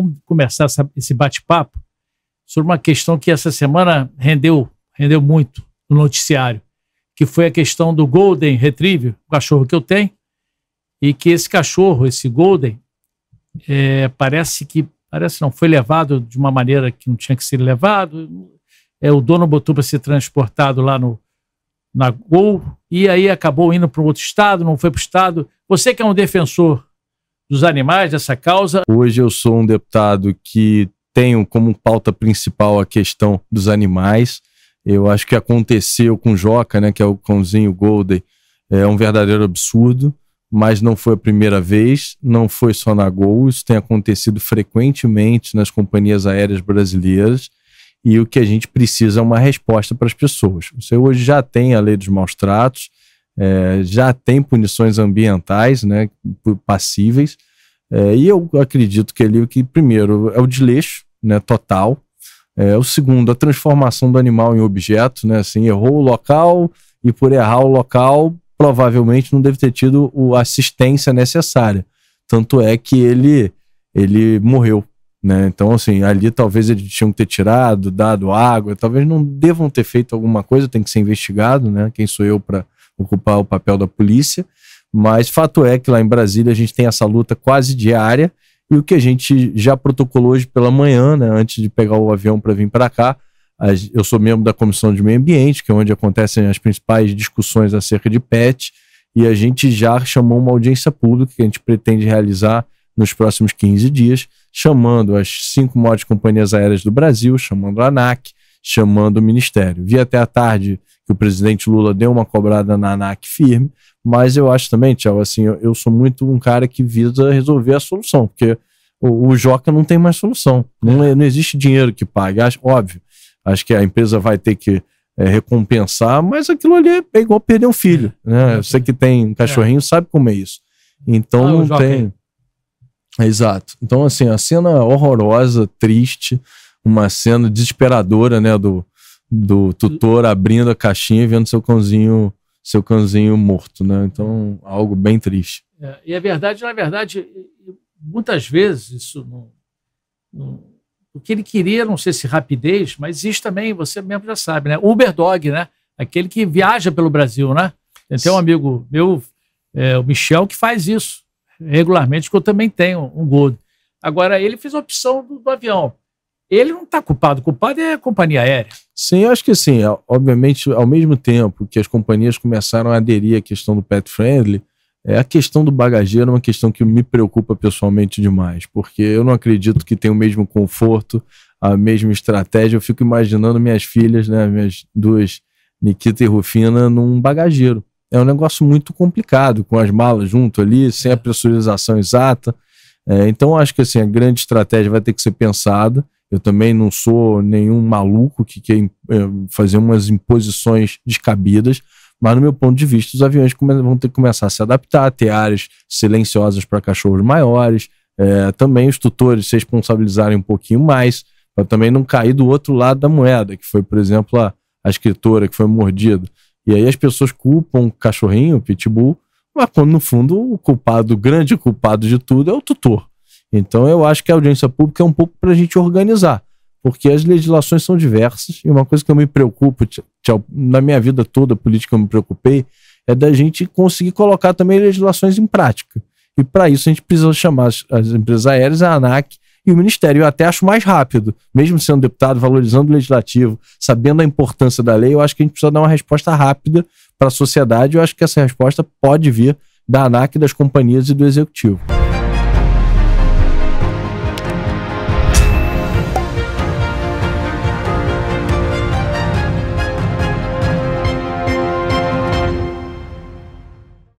Vamos começar essa, esse bate-papo sobre uma questão que essa semana rendeu, rendeu muito no noticiário, que foi a questão do Golden Retriever, o cachorro que eu tenho, e que esse cachorro, esse Golden, é, parece que parece não foi levado de uma maneira que não tinha que ser levado. É, o dono botou para ser transportado lá no na Gol e aí acabou indo para um outro estado, não foi para o estado. Você que é um defensor dos animais, dessa causa? Hoje eu sou um deputado que tenho como pauta principal a questão dos animais. Eu acho que aconteceu com Joca, né, que é o cãozinho Golden, é um verdadeiro absurdo, mas não foi a primeira vez, não foi só na Gol, isso tem acontecido frequentemente nas companhias aéreas brasileiras e o que a gente precisa é uma resposta para as pessoas. Você hoje já tem a lei dos maus tratos, é, já tem punições ambientais né, passíveis. É, e eu acredito que o que primeiro, é o desleixo né, total. É, o segundo, a transformação do animal em objeto. Né, assim, errou o local e, por errar o local, provavelmente não deve ter tido a assistência necessária. Tanto é que ele, ele morreu. Né? Então, assim, ali talvez eles tinham que ter tirado, dado água, talvez não devam ter feito alguma coisa, tem que ser investigado, né? Quem sou eu para ocupar o papel da polícia, mas fato é que lá em Brasília a gente tem essa luta quase diária e o que a gente já protocolou hoje pela manhã, né, antes de pegar o avião para vir para cá, eu sou membro da Comissão de Meio Ambiente, que é onde acontecem as principais discussões acerca de PET, e a gente já chamou uma audiência pública que a gente pretende realizar nos próximos 15 dias, chamando as cinco maiores companhias aéreas do Brasil, chamando a ANAC, chamando o Ministério. Vi até a tarde que o presidente Lula deu uma cobrada na ANAC firme, mas eu acho também, Tiago, assim, eu, eu, sou muito um cara que visa resolver a solução, porque o, o Joca não tem mais solução, não, é, não existe dinheiro que pague, acho, óbvio, acho que a empresa vai ter que é, recompensar, mas aquilo ali é, é igual perder um filho, é. né? Você que tem um cachorrinho sabe como é isso. Então ah, não Joca, tem... Hein? Exato. Então, assim, a cena horrorosa, triste, uma cena desesperadora, né, do, do tutor abrindo a caixinha e vendo seu cãozinho, seu cãozinho morto, né? Então, algo bem triste. É, e a é verdade, na verdade, muitas vezes isso não, não, o que ele queria, não sei se rapidez, mas existe também, você mesmo já sabe, né? Uber Dog, né? Aquele que viaja pelo Brasil, né? Tem um amigo meu, é, o Michel, que faz isso regularmente, que eu também tenho um Gold. Agora, ele fez a opção do, do avião. Ele não está culpado, culpado é a companhia aérea. Sim, eu acho que sim. Obviamente, ao mesmo tempo que as companhias começaram a aderir à questão do pet friendly, é, a questão do bagageiro é uma questão que me preocupa pessoalmente demais, porque eu não acredito que tenha o mesmo conforto, a mesma estratégia. Eu fico imaginando minhas filhas, né, minhas duas, Nikita e Rufina, num bagageiro. É um negócio muito complicado, com as malas junto ali, sem a pressurização exata. É, então, acho que assim, a grande estratégia vai ter que ser pensada. Eu também não sou nenhum maluco que quer eh, fazer umas imposições descabidas, mas no meu ponto de vista, os aviões vão ter que começar a se adaptar, ter áreas silenciosas para cachorros maiores, é, também os tutores se responsabilizarem um pouquinho mais, para também não cair do outro lado da moeda, que foi, por exemplo, a, a escritora que foi mordida. E aí as pessoas culpam o cachorrinho, o pitbull, mas quando no fundo o culpado, o grande culpado de tudo é o tutor. Então eu acho que a audiência pública é um pouco para a gente organizar, porque as legislações são diversas e uma coisa que eu me preocupo, tchau, na minha vida toda política eu me preocupei, é da gente conseguir colocar também legislações em prática. E para isso a gente precisa chamar as, as empresas aéreas, a ANAC e o Ministério. Eu até acho mais rápido, mesmo sendo deputado, valorizando o legislativo, sabendo a importância da lei, eu acho que a gente precisa dar uma resposta rápida para a sociedade. Eu acho que essa resposta pode vir da ANAC, das companhias e do executivo.